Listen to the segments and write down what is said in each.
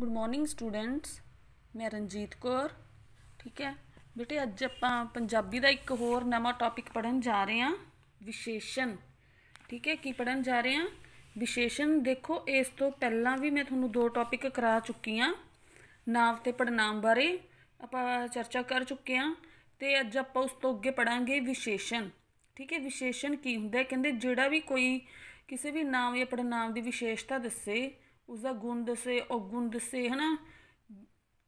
good morning students ਮੈਂ ਰਣਜੀਤ ਕੌਰ ਠੀਕ ਹੈ ਬੇਟੇ ਅੱਜ ਆਪਾਂ ਪੰਜਾਬੀ ਦਾ ਇੱਕ ਹੋਰ ਨਵਾਂ ਟੌਪਿਕ ਪੜਨ ਜਾ ਰਹੇ ਹਾਂ ਵਿਸ਼ੇਸ਼ਣ ਠੀਕ ਹੈ ਕੀ ਪੜਨ ਜਾ ਰਹੇ ਹਾਂ ਵਿਸ਼ੇਸ਼ਣ ਦੇਖੋ ਇਸ ਤੋਂ ਪਹਿਲਾਂ ਵੀ ਮੈਂ ਤੁਹਾਨੂੰ ਦੋ ਟੌਪਿਕ ਕਰਾ ਚੁੱਕੀ ਹਾਂ ਨਾਮ ਤੇ ਪੜਨਾਮ ਬਾਰੇ ਆਪਾਂ ਚਰਚਾ ਕਰ ਚੁੱਕੇ ਹਾਂ ਤੇ ਅੱਜ ਆਪਾਂ ਉਸ ਤੋਂ ਅੱਗੇ ਪੜਾਂਗੇ ਵਿਸ਼ੇਸ਼ਣ ਠੀਕ ਹੈ ਵਿਸ਼ੇਸ਼ਣ ਕੀ ਹੁੰਦਾ ਹੈ ਕਹਿੰਦੇ ਜਿਹੜਾ ਵੀ ਕੋਈ ਕਿਸੇ ਵੀ ਨਾਮ ਜਾਂ ਪੜਨਾਮ ਦੀ ਵਿਸ਼ੇਸ਼ਤਾ ਦੱਸੇ ਉਸਦਾ ਗੁਣ ਦੱਸੇ ਉਹ ਗੁਣ ਦੱਸੇ ਹਨਾ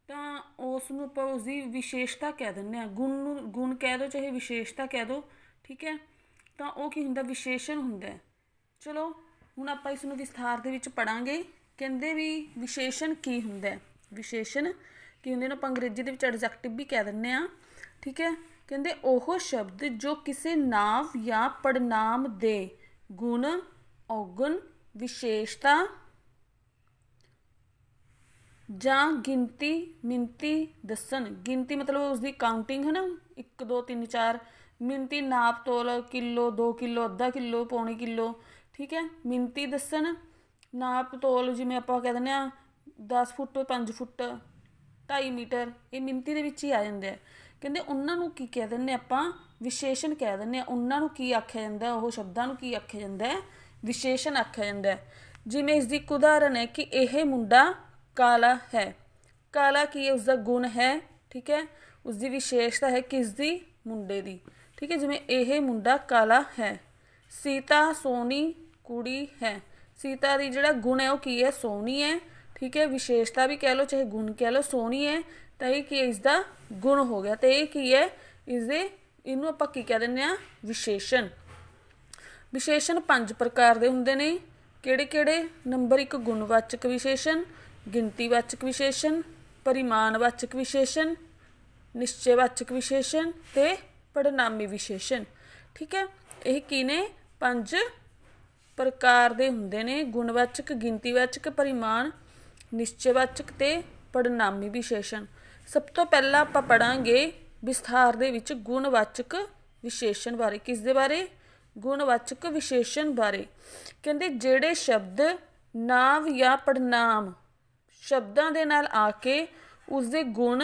ਤਾਂ ਉਸ ਨੂੰ ਆਪਾਂ ਉਸਦੀ ਵਿਸ਼ੇਸ਼ਤਾ ਕਹਿ ਦਿੰਦੇ ਆ ਗੁਣ ਨੂੰ ਗੁਣ ਕਹਿ ਦੋ ਚਾਹੇ ਵਿਸ਼ੇਸ਼ਤਾ ਕਹਿ ਦੋ ਠੀਕ ਹੈ ਤਾਂ ਉਹ ਕੀ ਹੁੰਦਾ ਵਿਸ਼ੇਸ਼ਣ ਹੁੰਦਾ ਚਲੋ ਹੁਣ ਆਪਾਂ ਇਸ ਨੂੰ ਵਿਸਥਾਰ ਦੇ ਵਿੱਚ ਪੜਾਂਗੇ ਕਹਿੰਦੇ ਵੀ ਵਿਸ਼ੇਸ਼ਣ ਕੀ ਹੁੰਦਾ ਵਿਸ਼ੇਸ਼ਣ ਕੀ ਹੁੰਦੇ ਨੇ ਆਪਾਂ ਅੰਗਰੇਜ਼ੀ ਦੇ ਵਿੱਚ ਐਡਜੈਕਟਿਵ ਵੀ ਕਹਿ ਦਿੰਦੇ ਆ ਠੀਕ ਹੈ ਕਹਿੰਦੇ ਉਹ ਸ਼ਬਦ ਜੋ ਕਿਸੇ ਨਾਮ ਜਾਂ ਪੜਨਾਮ ਦੇ ਗੁਣ ਔਗੁਣ ਵਿਸ਼ੇਸ਼ਤਾ ਜਾਂ ਗਿਣਤੀ ਮਿੰਤੀ ਦੱਸਣ ਗਿਣਤੀ ਮਤਲਬ ਉਸ ਦੀ ਕਾਊਂਟਿੰਗ ਹੈ ਨਾ 1 2 3 4 ਮਿੰਤੀ ਨਾਪ ਤੋਲ ਕਿਲੋ 2 ਕਿਲੋ ਅੱਧਾ ਕਿਲੋ ਪੌਣੀ ਕਿਲੋ ਠੀਕ ਹੈ ਮਿੰਤੀ ਦੱਸਣ ਨਾਪ ਤੋਲ ਜਿਵੇਂ ਆਪਾਂ ਕਹਿ ਦਿੰਦੇ ਆ 10 ਫੁੱਟ 5 ਫੁੱਟ 2.5 ਮੀਟਰ ਇਹ ਮਿੰਤੀ ਦੇ ਵਿੱਚ ਹੀ ਆ ਜਾਂਦੇ ਆ ਕਹਿੰਦੇ ਉਹਨਾਂ ਨੂੰ ਕੀ ਕਹਿ ਦਿੰਦੇ ਆਪਾਂ ਵਿਸ਼ੇਸ਼ਣ ਕਹਿ ਦਿੰਦੇ ਆ ਉਹਨਾਂ ਨੂੰ ਕੀ ਆਖਿਆ ਜਾਂਦਾ ਉਹ ਸ਼ਬਦਾਂ ਨੂੰ ਕੀ ਆਖਿਆ ਜਾਂਦਾ ਵਿਸ਼ੇਸ਼ਣ ਆਖਿਆ ਜਾਂਦਾ ਜਿਵੇਂ ਇਸ ਦੀ ਉਦਾਹਰਨ ਹੈ ਕਿ ਇਹ ਮੁੰਡਾ ਕਾਲਾ ਹੈ ਕਾਲਾ ਕੀ ਹੈ ਉਸ ਦਾ ਗੁਣ ਹੈ ਠੀਕ ਹੈ ਉਸ ਦੀ ਵਿਸ਼ੇਸ਼ਤਾ ਹੈ ਕਿਸ ਦੀ ਮੁੰਡੇ ਦੀ ਠੀਕ ਹੈ ਜਿਵੇਂ ਇਹ ਮੁੰਡਾ ਕਾਲਾ ਹੈ ਸੀਤਾ ਸੋਨੀ ਕੁੜੀ ਹੈ ਸੀਤਾ ਦੀ ਜਿਹੜਾ ਗੁਣ ਹੈ ਉਹ ਕੀ ਹੈ ਸੋਨੀ ਹੈ ਠੀਕ ਹੈ ਵਿਸ਼ੇਸ਼ਤਾ ਵੀ ਕਹਿ ਲਓ ਚਾਹੇ ਗੁਣ ਕਹਿ ਲਓ ਸੋਨੀ ਹੈ ਤਾਂ ਇਹ ਕੀ ਇਸ ਦਾ ਗੁਣ ਹੋ ਗਿਆ ਤੇ ਇਹ ਕੀ ਹੈ ਇਸ ਦੇ ਇਹਨੂੰ ਆਪਾਂ ਕੀ ਕਹਿ ਦਿੰਦੇ ਆ ਵਿਸ਼ੇਸ਼ਣ ਵਿਸ਼ੇਸ਼ਣ ਪੰਜ ਪ੍ਰਕਾਰ ਦੇ ਹੁੰਦੇ ਨੇ ਕਿਹੜੇ ਕਿਹੜੇ ਨੰਬਰ 1 ਗੁਣਵਾਚਕ ਵਿਸ਼ੇਸ਼ਣ ਗਿਣਤੀਵਾਚਕ ਵਿਸ਼ੇਸ਼ਣ ਪਰਿਮਾਣਵਾਚਕ ਵਿਸ਼ੇਸ਼ਣ ਨਿਸ਼ਚੈਵਾਚਕ ਵਿਸ਼ੇਸ਼ਣ ਤੇ ਪੜਨਾਮੀ ਵਿਸ਼ੇਸ਼ਣ ਠੀਕ ਹੈ ਇਹ ਕੀ ਨੇ ਪੰਜ ਪ੍ਰਕਾਰ ਦੇ ਹੁੰਦੇ ਨੇ ਗੁਣਵਾਚਕ ਗਿਣਤੀਵਾਚਕ ਪਰਿਮਾਣ ਨਿਸ਼ਚੈਵਾਚਕ ਤੇ ਪੜਨਾਮੀ ਵਿਸ਼ੇਸ਼ਣ ਸਭ ਤੋਂ ਪਹਿਲਾਂ ਆਪਾਂ ਪੜਾਂਗੇ ਵਿਸਥਾਰ ਦੇ ਵਿੱਚ ਗੁਣਵਾਚਕ ਵਿਸ਼ੇਸ਼ਣ ਬਾਰੇ ਕਿਸ ਦੇ ਬਾਰੇ ਗੁਣਵਾਚਕ ਵਿਸ਼ੇਸ਼ਣ ਬਾਰੇ ਕਹਿੰਦੇ ਜਿਹੜੇ ਸ਼ਬਦ ਨਾਮ ਜਾਂ ਪੜਨਾਮ ਸ਼ਬਦਾਂ ਦੇ ਨਾਲ ਆ ਕੇ ਉਸ ਦੇ ਗੁਣ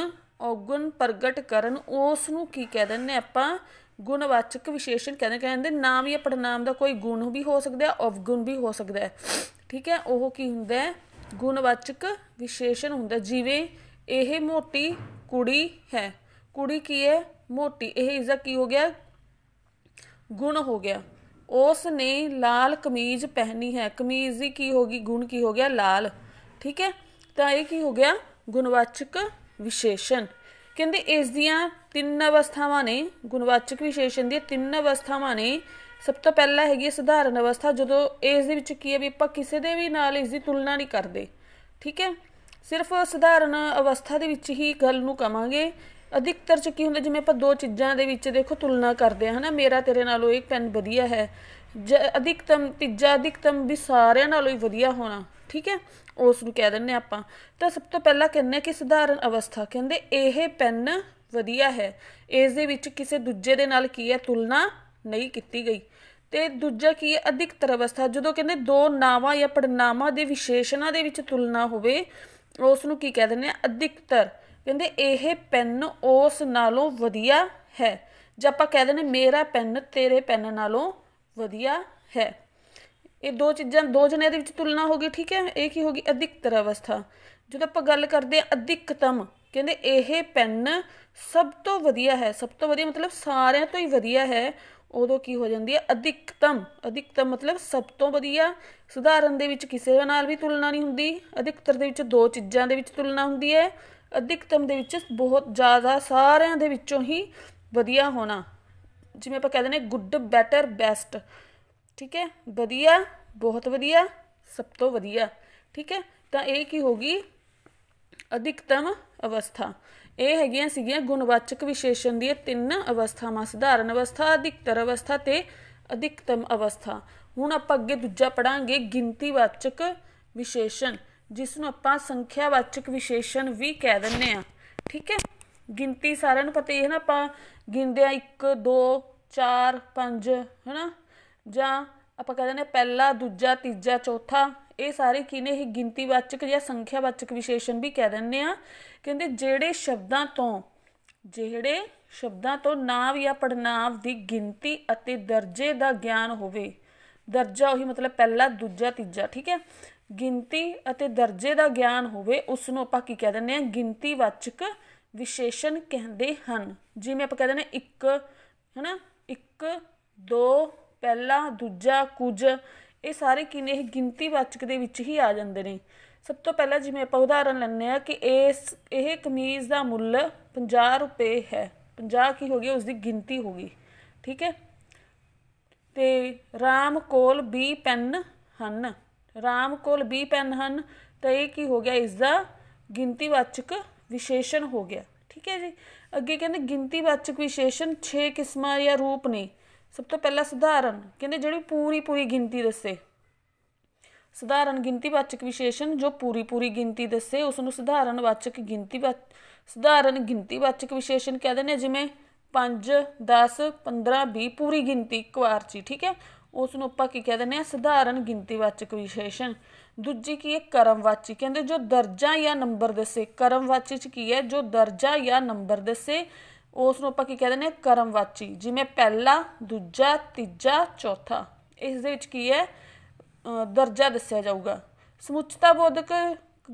ਔਗੁਣ ਪ੍ਰਗਟ ਕਰਨ ਉਸ ਨੂੰ ਕੀ ਕਹਿ ਦਿੰਨੇ ਆਪਾਂ ਗੁਣਵਾਚਕ ਵਿਸ਼ੇਸ਼ਣ ਕਹਿੰਦੇ ਕਹਿੰਦੇ ਨਾਮ ਜਾਂ ਪੜਨਾਮ ਦਾ ਕੋਈ ਗੁਣ ਵੀ ਹੋ ਸਕਦਾ ਹੈ ਔਗੁਣ ਵੀ ਹੋ ਸਕਦਾ ਹੈ ਠੀਕ ਹੈ ਉਹ ਕੀ ਹੁੰਦਾ ਹੈ ਗੁਣਵਾਚਕ ਵਿਸ਼ੇਸ਼ਣ ਹੁੰਦਾ ਜਿਵੇਂ ਇਹ ਮੋਟੀ ਕੁੜੀ ਹੈ ਕੁੜੀ ਕੀ ਹੈ ਮੋਟੀ ਇਹ ਇਸ ਦਾ ਕੀ ਹੋ ਗਿਆ ਗੁਣ ਹੋ ਗਿਆ ਉਸ ਨੇ ਲਾਲ ਕਮੀਜ਼ ਪਹਿਨੀ ਹੈ ਕਮੀਜ਼ ਦੀ ਕੀ ਹੋਗੀ ਗੁਣ ਕੀ ਹੋ ਗਿਆ ਲਾਲ ਠੀਕ ਹੈ ਤਾਂ ਇਹ ਕੀ ਹੋ ਗਿਆ ਗੁਣਵਾਚਕ ਵਿਸ਼ੇਸ਼ਣ ਕਹਿੰਦੇ ਇਸ ਦੀਆਂ ਤਿੰਨ ਅਵਸਥਾਵਾਂ ਨੇ ਗੁਣਵਾਚਕ ਵਿਸ਼ੇਸ਼ਣ ਦੀਆਂ ਤਿੰਨ ਅਵਸਥਾਵਾਂ ਨੇ ਸਭ ਤੋਂ ਪਹਿਲਾਂ ਹੈਗੀ ਸਧਾਰਨ ਅਵਸਥਾ ਜਦੋਂ ਇਸ ਦੇ ਵਿੱਚ ਕੀ ਹੈ ਵੀ ਆਪਾਂ ਕਿਸੇ ਦੇ ਵੀ ਨਾਲ ਇਸ ਦੀ ਤੁਲਨਾ ਨਹੀਂ ਕਰਦੇ ਠੀਕ ਹੈ ਸਿਰਫ ਸਧਾਰਨ ਅਵਸਥਾ ਦੇ ਵਿੱਚ ਹੀ ਗੱਲ ਨੂੰ ਕਵਾਂਗੇ ਅਧਿਕਤਰ ਚ ਕੀ ਹੁੰਦਾ ਜਿਵੇਂ ਆਪਾਂ ਦੋ ਚੀਜ਼ਾਂ ਦੇ ਵਿੱਚ ਦੇਖੋ ਤੁਲਨਾ ਕਰਦੇ ਹਾਂ ਹਨਾ ਮੇਰਾ ਤੇਰੇ ਨਾਲੋਂ ਇੱਕ ਪੈਨ ਵਧੀਆ ਹੈ ਅਧਿਕਤਮ ਤੀਜਾ ਅਧਿਕਤਮ ਵੀ ਸਾਰਿਆਂ ਨਾਲੋਂ ਹੀ ਵਧੀਆ ਹੋਣਾ ਠੀਕ ਹੈ ਉਸ ਨੂੰ ਕਹਿ ਦਿੰਨੇ ਆਪਾਂ ਤਾਂ ਸਭ ਤੋਂ ਪਹਿਲਾਂ ਕਹਿੰਨੇ ਕਿ ਸਧਾਰਨ ਅਵਸਥਾ ਕਹਿੰਦੇ ਇਹ ਪੈਨ ਵਧੀਆ ਹੈ ਇਸ ਦੇ ਵਿੱਚ ਕਿਸੇ ਦੂਜੇ ਦੇ ਨਾਲ ਕੀ ਹੈ ਤੁਲਨਾ ਨਹੀਂ ਕੀਤੀ ਗਈ ਤੇ ਦੂਜਾ ਕੀ ਹੈ ਅਧਿਕਤਰ ਅਵਸਥਾ ਜਦੋਂ ਕਹਿੰਦੇ ਦੋ ਨਾਵਾਂ ਜਾਂ ਪੜਨਾਵਾਂ ਦੇ ਵਿਸ਼ੇਸ਼ਣਾਂ ਦੇ ਵਿੱਚ ਤੁਲਨਾ ਹੋਵੇ ਉਸ ਨੂੰ ਕੀ ਕਹਿ ਦਿੰਨੇ ਆ ਅਧਿਕਤਰ ਕਹਿੰਦੇ ਇਹ ਪੈਨ ਉਸ ਨਾਲੋਂ ਵਧੀਆ ਹੈ ਜੇ ਆਪਾਂ ਕਹਿ ਦਿੰਨੇ ਮੇਰਾ ਪੈਨ ਤੇਰੇ ਪੈਨ ਨਾਲੋਂ ਵਧੀਆ ਹੈ ਇਹ ਦੋ ਚੀਜ਼ਾਂ ਦੋ ਜਣਿਆਂ ਦੇ ਵਿੱਚ ਤੁਲਨਾ ਹੋ ਗਈ ਠੀਕ ਹੈ ਇਹ ਕੀ ਹੋ ਗਈ ਅਧਿਕਤਰ ਅਵਸਥਾ ਜਦੋਂ ਆਪਾਂ ਗੱਲ ਕਰਦੇ ਆ ਅਧਿਕਤਮ ਕਹਿੰਦੇ ਇਹ ਪੈਨ ਸਭ ਤੋਂ ਵਧੀਆ ਹੈ ਸਭ ਤੋਂ ਵਧੀਆ ਮਤਲਬ ਸਾਰਿਆਂ ਤੋਂ ਹੀ ਵਧੀਆ ਹੈ ਉਦੋਂ ਕੀ ਹੋ ਜਾਂਦੀ ਹੈ ਅਧਿਕਤਮ ਅਧਿਕਤਮ ਮਤਲਬ ਸਭ ਤੋਂ ਵਧੀਆ ਸੁਧਾਰਨ ਦੇ ਵਿੱਚ ਕਿਸੇ ਨਾਲ ਵੀ ਤੁਲਨਾ ਨਹੀਂ ਹੁੰਦੀ ਅਧਿਕਤਰ ਦੇ ਵਿੱਚ ਦੋ ਚੀਜ਼ਾਂ ਦੇ ਵਿੱਚ ਤੁਲਨਾ ਹੁੰਦੀ ਹੈ ਅਧਿਕਤਮ ਦੇ ਵਿੱਚ ਬਹੁਤ ਜ਼ਿਆਦਾ ਸਾਰਿਆਂ ਦੇ ਵਿੱਚੋਂ ਹੀ ਵਧੀਆ ਹੋਣਾ ਜਿਵੇਂ ਆਪਾਂ ਕਹਿੰਦੇ ਨੇ ਗੁੱਡ ਬੈਟਰ ਬੈਸਟ ਠੀਕ ਹੈ ਵਧੀਆ ਬਹੁਤ ਵਧੀਆ ਸਭ ਤੋਂ ਵਧੀਆ ਠੀਕ ਹੈ ਤਾਂ ਇਹ ਕੀ ਹੋਗੀ ਅਧਿਕਤਮ ਅਵਸਥਾ ਇਹ ਹੈਗੀਆਂ ਸੀਗੀਆਂ ਗੁਣਵਾਚਕ ਵਿਸ਼ੇਸ਼ਣ ਦੀਆਂ ਤਿੰਨ ਅਵਸਥਾਵਾਂ ਸਧਾਰਨ ਅਵਸਥਾ ਅਧਿਕਤਰ ਅਵਸਥਾ ਤੇ ਅਧਿਕਤਮ ਅਵਸਥਾ ਹੁਣ ਆਪਾਂ ਅੱਗੇ ਦੂਜਾ ਪੜਾਂਗੇ ਗਿਣਤੀਵਾਚਕ ਵਿਸ਼ੇਸ਼ਣ ਜਿਸ ਨੂੰ ਆਪਾਂ ਸੰਖਿਆਵਾਚਕ ਵਿਸ਼ੇਸ਼ਣ ਵੀ ਕਹਿ ਦਿੰਨੇ ਆ ਠੀਕ ਹੈ ਗਿਣਤੀ ਸਾਰਿਆਂ ਨੂੰ ਪਤਾ ਹੀ ਹੈ ਨਾ ਆਪਾਂ ਗਿਣਦੇ ਆ 1 2 4 5 ਹੈਨਾ ਜਾਂ ਆਪਾਂ ਕਹਿੰਦੇ ਨੇ ਪਹਿਲਾ ਦੂਜਾ ਤੀਜਾ ਚੌਥਾ ਇਹ ਸਾਰੇ ਕਿਨੇ ਹੀ ਗਿਣਤੀਵਾਚਕ ਜਾਂ ਸੰਖਿਆਵਾਚਕ ਵਿਸ਼ੇਸ਼ਣ ਵੀ ਕਹਿ ਦਿੰਦੇ ਆ ਕਹਿੰਦੇ ਜਿਹੜੇ ਸ਼ਬਦਾਂ ਤੋਂ ਜਿਹੜੇ ਸ਼ਬਦਾਂ ਤੋਂ ਨਾਮ ਜਾਂ ਪੜਨਾਮ ਦੀ ਗਿਣਤੀ ਅਤੇ ਦਰਜੇ ਦਾ ਗਿਆਨ ਹੋਵੇ ਦਰਜਾ ਉਹੀ ਮਤਲਬ ਪਹਿਲਾ ਦੂਜਾ ਤੀਜਾ ਠੀਕ ਹੈ ਗਿਣਤੀ ਅਤੇ ਦਰਜੇ ਦਾ ਗਿਆਨ ਹੋਵੇ ਉਸ ਨੂੰ ਆਪਾਂ ਕੀ ਕਹਿ ਦਿੰਦੇ ਆ ਗਿਣਤੀਵਾਚਕ ਵਿਸ਼ੇਸ਼ਣ ਕਹਿੰਦੇ ਹਨ ਜਿਵੇਂ ਆਪਾਂ ਕਹਿੰਦੇ ਨੇ 1 ਹਨਾ 1 2 ਪਹਿਲਾ ਦੂਜਾ ਕੁਝ ਇਹ ਸਾਰੇ ਕਿਨੇ ਇਹ ਗਿਣਤੀ ਵਾਚਕ ਦੇ ਵਿੱਚ ਹੀ ਆ ਜਾਂਦੇ ਨੇ ਸਭ ਤੋਂ ਪਹਿਲਾਂ ਜਿਵੇਂ ਆਪਾਂ ਉਦਾਹਰਨ ਲੈਂਦੇ ਆ ਕਿ ਇਸ ਇਹ ਕਮੀਜ਼ ਦਾ ਮੁੱਲ 50 ਰੁਪਏ ਹੈ 50 ਕੀ ਹੋ ਗਿਆ ਉਸ ਦੀ ਗਿਣਤੀ ਹੋ ਗਈ ਠੀਕ ਹੈ ਤੇ RAM ਕੋਲ 20 ਪੈਨ ਹਨ RAM ਕੋਲ 20 ਪੈਨ ਹਨ ਤਾਂ ਇਹ ਕੀ ਹੋ ਗਿਆ ਇਸ ਦਾ ਗਿਣਤੀ ਵਾਚਕ ਵਿਸ਼ੇਸ਼ਣ ਹੋ ਗਿਆ ਠੀਕ ਹੈ ਜੀ ਅੱਗੇ ਕਹਿੰਦੇ ਗਿਣਤੀ ਵਾਚਕ ਵਿਸ਼ੇਸ਼ਣ 6 ਕਿਸਮਾਂ ਜਾਂ ਰੂਪ ਨੇ ਸਭ ਤੋਂ ਪਹਿਲਾ ਸਧਾਰਨ ਕਹਿੰਦੇ ਜਿਹੜੀ ਪੂਰੀ ਪੂਰੀ ਗਿਣਤੀ ਦੱਸੇ ਸਧਾਰਨ ਗਿਣਤੀ ਵਾਚਕ ਵਿਸ਼ੇਸ਼ਣ ਜੋ ਪੂਰੀ ਪੂਰੀ ਗਿਣਤੀ ਦੱਸੇ ਉਸ ਨੂੰ ਸਧਾਰਨ ਵਾਚਕ ਗਿਣਤੀ ਸਧਾਰਨ ਗਿਣਤੀ ਵਾਚਕ ਵਿਸ਼ੇਸ਼ਣ ਕਹਿੰਦੇ ਨੇ ਜਿਵੇਂ 5 10 15 20 ਪੂਰੀ ਗਿਣਤੀ ਇੱਕ ਵਾਰ ਚ ਠੀਕ ਹੈ ਉਸ ਨੂੰ ਆਪਾਂ ਕੀ ਕਹਿੰਦੇ ਨੇ ਸਧਾਰਨ ਗਿਣਤੀ ਵਾਚਕ ਵਿਸ਼ੇਸ਼ਣ ਦੂਜੀ ਕੀ ਹੈ ਕਰਮਵਾਚੀ ਕਹਿੰਦੇ ਜੋ ਦਰਜਾ ਜਾਂ ਨੰਬਰ ਦੱਸੇ ਕਰਮਵਾਚੀ ਚ ਕੀ ਹੈ ਜੋ ਦਰਜਾ ਜਾਂ ਨੰਬਰ ਦੱਸੇ ਉਸ ਨੂੰ ਆਪਾਂ ਕੀ ਕਹਿੰਦੇ ਨੇ ਕਰਮਵਾਚੀ ਜਿਵੇਂ ਪਹਿਲਾ ਦੂਜਾ ਤੀਜਾ ਚੌਥਾ ਇਸ ਦੇ ਵਿੱਚ ਕੀ ਹੈ ਦਰਜਾ ਦੱਸਿਆ ਜਾਊਗਾ ਸਮੁੱਚਤਾ ਬੋਧਕ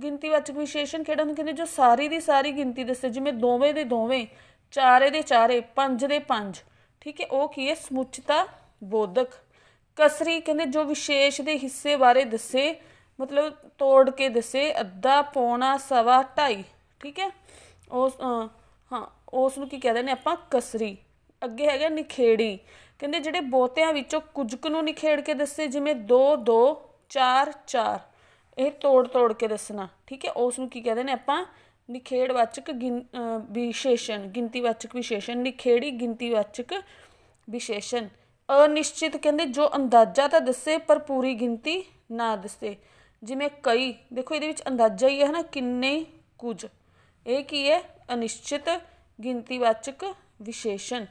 ਗਿਣਤੀਵਾਚਕ ਵਿਸ਼ੇਸ਼ਣ ਕਿਹੜਾ ਨੂੰ ਕਹਿੰਦੇ ਜੋ ਸਾਰੀ ਦੀ ਸਾਰੀ ਗਿਣਤੀ ਦੱਸੇ ਜਿਵੇਂ ਦੋਵੇਂ ਦੇ ਦੋਵੇਂ ਚਾਰੇ ਦੇ ਚਾਰੇ ਪੰਜ ਦੇ ਪੰਜ ਠੀਕ ਹੈ ਉਹ ਕੀ ਹੈ ਸਮੁੱਚਤਾ ਬੋਧਕ ਕਸਰੀ ਕਹਿੰਦੇ ਜੋ ਵਿਸ਼ੇਸ਼ ਦੇ ਹਿੱਸੇ ਬਾਰੇ ਦੱਸੇ ਮਤਲਬ ਤੋੜ ਕੇ ਦੱਸੇ ਅੱਧਾ ਪੌਣਾ ਸਵਾ ਢਾਈ ਠੀਕ ਹੈ ਉਸ ਹਾਂ ਉਸ ਨੂੰ ਕੀ ਕਹਿੰਦੇ ਨੇ ਆਪਾਂ ਕਸਰੀ ਅੱਗੇ ਹੈਗਾ ਨਿਖੇੜੀ ਕਹਿੰਦੇ ਜਿਹੜੇ ਬੋਤਿਆਂ ਵਿੱਚੋਂ ਕੁਝ ਕੁ ਨੂੰ ਨਿਖੇੜ ਕੇ ਦੱਸੇ ਜਿਵੇਂ 2 2 4 4 ਇਹ ਤੋੜ ਤੋੜ ਕੇ ਦੱਸਣਾ ਠੀਕ ਹੈ ਉਸ ਨੂੰ ਕੀ ਕਹਿੰਦੇ ਨੇ ਆਪਾਂ ਨਿਖੇੜਵਾਚਕ ਵਿਸ਼ੇਸ਼ਣ ਗਿਣਤੀਵਾਚਕ ਵਿਸ਼ੇਸ਼ਣ ਨਿਖੇੜੀ ਗਿਣਤੀਵਾਚਕ ਵਿਸ਼ੇਸ਼ਣ ਅਨਿਸ਼ਚਿਤ ਕਹਿੰਦੇ ਜੋ ਅੰਦਾਜ਼ਾ ਤਾਂ ਦੱਸੇ ਪਰ ਪੂਰੀ ਗਿਣਤੀ ਨਾ ਦੱਸੇ ਜਿਵੇਂ ਕਈ ਦੇਖੋ ਇਹਦੇ ਵਿੱਚ ਅੰਦਾਜ਼ਾ ਹੀ ਹੈ ਨਾ ਕਿੰਨੇ ਕੁਝ ਇਹ ਕੀ ਹੈ ਅਨਿਸ਼ਚਿਤ ਗਿਣਤੀਵਾਚਕ ਵਿਸ਼ੇਸ਼ਣ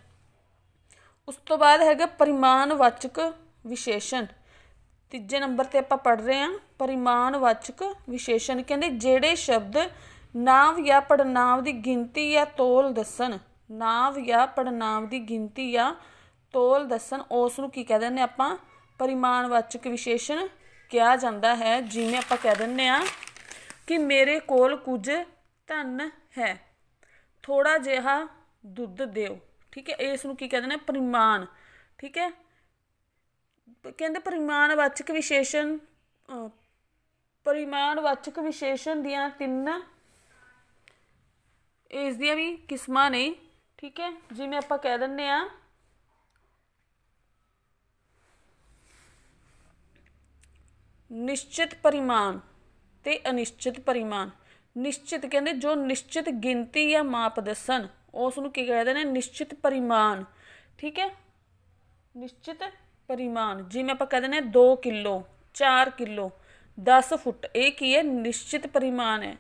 ਉਸ ਤੋਂ ਬਾਅਦ ਹੈਗਾ ਪਰਿਮਾਣਵਾਚਕ ਵਿਸ਼ੇਸ਼ਣ ਤੀਜੇ ਨੰਬਰ ਤੇ ਆਪਾਂ ਪੜ ਰਹੇ ਹਾਂ ਪਰਿਮਾਣਵਾਚਕ ਵਿਸ਼ੇਸ਼ਣ ਕਹਿੰਦੇ ਜਿਹੜੇ ਸ਼ਬਦ ਨਾਮ ਜਾਂ ਪੜਨਾਮ ਦੀ ਗਿਣਤੀ ਜਾਂ ਤੋਲ ਦੱਸਣ ਨਾਮ ਜਾਂ ਪੜਨਾਮ ਦੀ ਗਿਣਤੀ ਜਾਂ ਤੋਲ ਦੱਸਣ ਉਸ ਨੂੰ ਕੀ ਕਹਿ ਦਿੰਦੇ ਆਪਾਂ ਪਰਿਮਾਣਵਾਚਕ ਵਿਸ਼ੇਸ਼ਣ ਕਿਹਾ ਜਾਂਦਾ ਹੈ ਜਿਵੇਂ ਆਪਾਂ ਕਹਿ ਦਿੰਨੇ ਆ ਕਿ ਮੇਰੇ ਕੋਲ ਕੁਝ ਧਨ ਹੈ ਥੋੜਾ ਜਿਹਾ ਦੁੱਧ ਦਿਓ ਠੀਕ ਹੈ ਇਸ ਨੂੰ ਕੀ ਕਹਿੰਦੇ ਨੇ ਪਰਿਮਾਨ ਠੀਕ ਹੈ ਕਹਿੰਦੇ ਪਰਿਮਾਨ ਵਾਚਕ ਵਿਸ਼ੇਸ਼ਣ ਪਰਿਮਾਨ ਵਾਚਕ ਵਿਸ਼ੇਸ਼ਣ ਦੀਆਂ ਤਿੰਨ ਇਸ ਦੀਆਂ ਵੀ ਕਿਸਮਾਂ ਨੇ ਠੀਕ ਹੈ ਜਿਵੇਂ ਆਪਾਂ ਕਹਿ ਦਿੰਨੇ ਆ ਨਿਸ਼ਚਿਤ ਪਰਿਮਾਨ ਤੇ ਅਨਿਸ਼ਚਿਤ ਪਰਿਮਾਨ ਨਿਸ਼ਚਿਤ ਕਹਿੰਦੇ ਜੋ ਨਿਸ਼ਚਿਤ ਗਿਣਤੀ ਜਾਂ ਮਾਪ ਦੱਸਣ ਉਸ ਨੂੰ ਕੀ ਕਹਿੰਦੇ ਨੇ ਨਿਸ਼ਚਿਤ ਪਰਿਮਾਣ ਠੀਕ ਹੈ ਨਿਸ਼ਚਿਤ ਪਰਿਮਾਣ ਜਿਵੇਂ ਆਪਾਂ ਕਹਿੰਦੇ ਨੇ 2 ਕਿਲੋ 4 ਕਿਲੋ 10 ਫੁੱਟ ਇਹ ਕੀ ਹੈ ਨਿਸ਼ਚਿਤ ਪਰਿਮਾਣ ਹੈ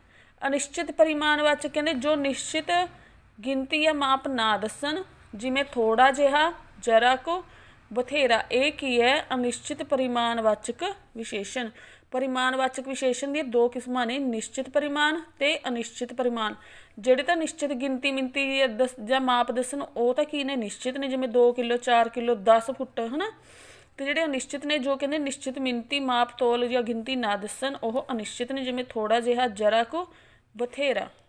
ਅਨਿਸ਼ਚਿਤ ਪਰਿਮਾਣ ਵਿੱਚ ਕਹਿੰਦੇ ਜੋ ਨਿਸ਼ਚਿਤ ਗਿਣਤੀ ਜਾਂ ਮਾਪ ਨਾ ਦੱਸਣ ਜਿਵੇਂ ਥੋੜਾ ਜਿਹਾ ਜਰਾ ਕੋ ਬਥੇਰਾ ਇਹ ਕੀ ਹੈ ਅਨਿਸ਼ਚਿਤ ਪਰਿਮਾਣ ਵਾਚਕ ਵਿਸ਼ੇਸ਼ਣ ਪਰਿਮਾਣਵਾਚਕ ਵਿਸ਼ੇਸ਼ਣ ਦੀਆਂ ਦੋ ਕਿਸਮਾਂ ਨੇ ਨਿਸ਼ਚਿਤ ਪਰਿਮਾਣ ਤੇ ਅਨਿਸ਼ਚਿਤ ਪਰਿਮਾਣ ਜਿਹੜੇ ਤਾਂ ਨਿਸ਼ਚਿਤ ਗਿਣਤੀ ਮਿੰਤੀ ਜਾਂ ਮਾਪ ਦੱਸਣ ਉਹ ਤਾਂ ਕੀ ਨੇ ਨਿਸ਼ਚਿਤ ਨੇ ਜਿਵੇਂ 2 ਕਿਲੋ 4 ਕਿਲੋ 10 ਫੁੱਟ ਹਨਾ ਤੇ ਜਿਹੜੇ ਅਨਿਸ਼ਚਿਤ ਨੇ ਜੋ ਕਹਿੰਦੇ ਨਿਸ਼ਚਿਤ ਮਿੰਤੀ ਮਾਪ ਤੋਲ ਜਾਂ ਗਿਣਤੀ ਨਾ ਦੱਸਣ ਉਹ ਅਨਿਸ਼ਚਿਤ ਨੇ ਜਿਵੇਂ ਥੋੜਾ ਜਿਹਾ ਜਰਾ ਕੋ ਬਥੇਰਾ